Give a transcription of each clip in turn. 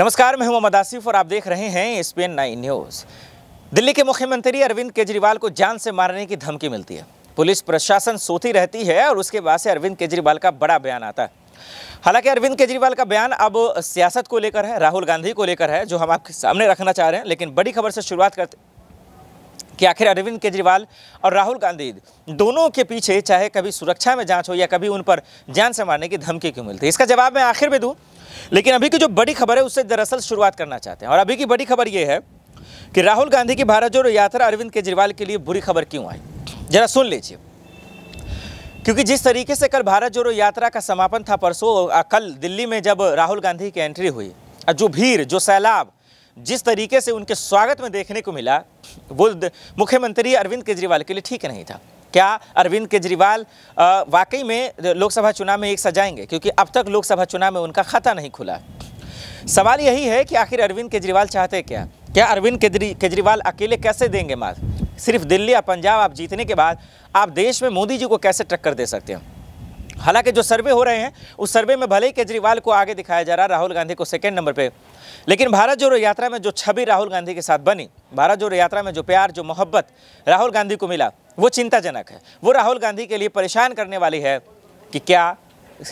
नमस्कार मैं हूं मोहम्मद आसिफ और आप देख रहे हैं स्पेन नाइन न्यूज़ दिल्ली के मुख्यमंत्री अरविंद केजरीवाल को जान से मारने की धमकी मिलती है पुलिस प्रशासन सोती रहती है और उसके बाद से अरविंद केजरीवाल का बड़ा बयान आता है हालांकि अरविंद केजरीवाल का बयान अब सियासत को लेकर है राहुल गांधी को लेकर है जो हम आपके सामने रखना चाह रहे हैं लेकिन बड़ी खबर से शुरुआत करते कि आखिर अरविंद केजरीवाल और राहुल गांधी दोनों के पीछे चाहे कभी सुरक्षा में जांच हो या कभी उन पर जान से मारने की धमकी क्यों मिलती है इसका जवाब मैं आखिर में दूं लेकिन अभी की जो बड़ी खबर है उससे दरअसल शुरुआत करना चाहते हैं और अभी की बड़ी खबर ये है कि राहुल गांधी की भारत जोड़ो यात्रा अरविंद केजरीवाल के लिए बुरी खबर क्यों आई जरा सुन लीजिए क्योंकि जिस तरीके से कल भारत जोड़ो यात्रा का समापन था परसों कल दिल्ली में जब राहुल गांधी की एंट्री हुई जो भीड़ जो सैलाब जिस तरीके से उनके स्वागत में देखने को मिला वो मुख्यमंत्री अरविंद केजरीवाल के लिए ठीक नहीं था क्या अरविंद केजरीवाल वाकई में लोकसभा चुनाव में एक सजाएंगे क्योंकि अब तक लोकसभा चुनाव में उनका खाता नहीं खुला सवाल यही है कि आखिर अरविंद केजरीवाल चाहते क्या क्या अरविंद केजरी केजरीवाल अकेले कैसे देंगे मात सिर्फ दिल्ली या पंजाब आप जीतने के बाद आप देश में मोदी जी को कैसे टक्कर दे सकते हैं हालांकि जो सर्वे हो रहे हैं उस सर्वे में भले ही केजरीवाल को आगे दिखाया जा रहा है राहुल गांधी को सेकेंड नंबर पर लेकिन भारत जोड़ो यात्रा में जो छवि राहुल गांधी के साथ बनी भारत जोड़ो यात्रा में जो प्यार जो मोहब्बत राहुल गांधी को मिला वो चिंताजनक है वो राहुल गांधी के लिए परेशान करने वाली है कि क्या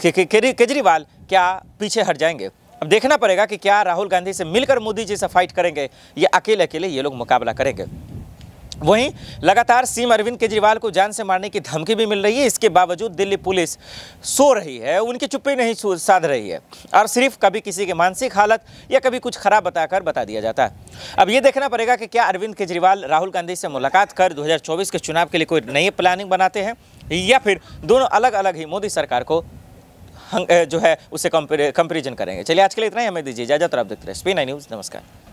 केजरीवाल क्या पीछे हट जाएंगे अब देखना पड़ेगा कि क्या राहुल गांधी से मिलकर मोदी जी से फाइट करेंगे या अकेले अकेले ये लोग मुकाबला करेंगे वहीं लगातार सीम अरविंद केजरीवाल को जान से मारने की धमकी भी मिल रही है इसके बावजूद दिल्ली पुलिस सो रही है उनकी चुप्पी नहीं साध रही है और सिर्फ कभी किसी के मानसिक हालत या कभी कुछ खराब बताकर बता दिया जाता है अब ये देखना पड़ेगा कि क्या अरविंद केजरीवाल राहुल गांधी से मुलाकात कर 2024 के चुनाव के लिए कोई नई प्लानिंग बनाते हैं या फिर दोनों अलग अलग ही मोदी सरकार को जो है उसे कंपेरिजन करेंगे चलिए आज के लिए इतना ही हमें दीजिए इजाजत और आप देखते रहे न्यूज़ नमस्कार